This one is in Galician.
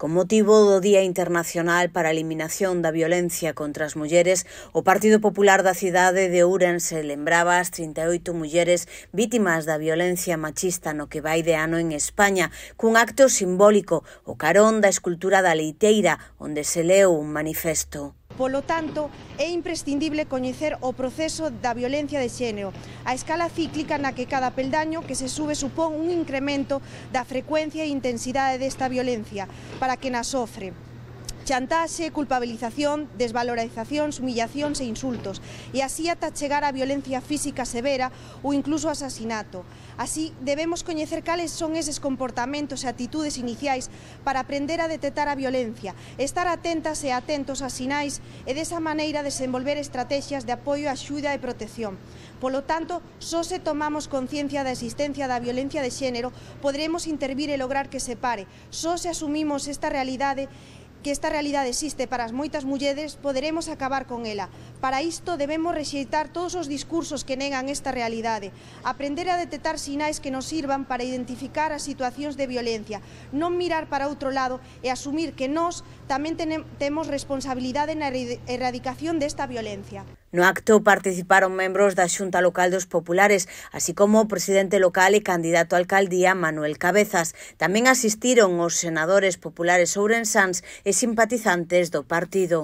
Con motivo do Día Internacional para a Eliminación da Violencia contra as Mulleres, o Partido Popular da cidade de Ourense lembraba as 38 mulleres vítimas da violencia machista no que vai de ano en España, cun acto simbólico, o carón da escultura da Leiteira, onde se leu un manifesto. Polo tanto, é imprescindible coñecer o proceso da violencia de xénero, a escala cíclica na que cada peldaño que se sube supón un incremento da frecuencia e intensidade desta violencia para que na sofre chantaxe, culpabilización, desvalorizacións, humillacións e insultos, e así ata chegar a violencia física severa ou incluso asasinato. Así, debemos coñecer cales son eses comportamentos e actitudes iniciais para aprender a detectar a violencia, estar atentas e atentos a sinais e desa maneira desenvolver estrategias de apoio, axuda e protección. Polo tanto, só se tomamos conciencia da existencia da violencia de xénero, poderemos intervir e lograr que se pare. Só se asumimos esta realidade que esta realidade existe para as moitas mulleres, poderemos acabar con ela. Para isto debemos rexeitar todos os discursos que negan esta realidade, aprender a detectar sinais que nos sirvan para identificar as situacións de violencia, non mirar para outro lado e asumir que nós tamén temos responsabilidade na erradicación desta violencia. No acto participaron membros da Xunta Local dos Populares, así como o presidente local e candidato a alcaldía Manuel Cabezas. Tamén asistiron os senadores populares Ourensans e simpatizantes do partido.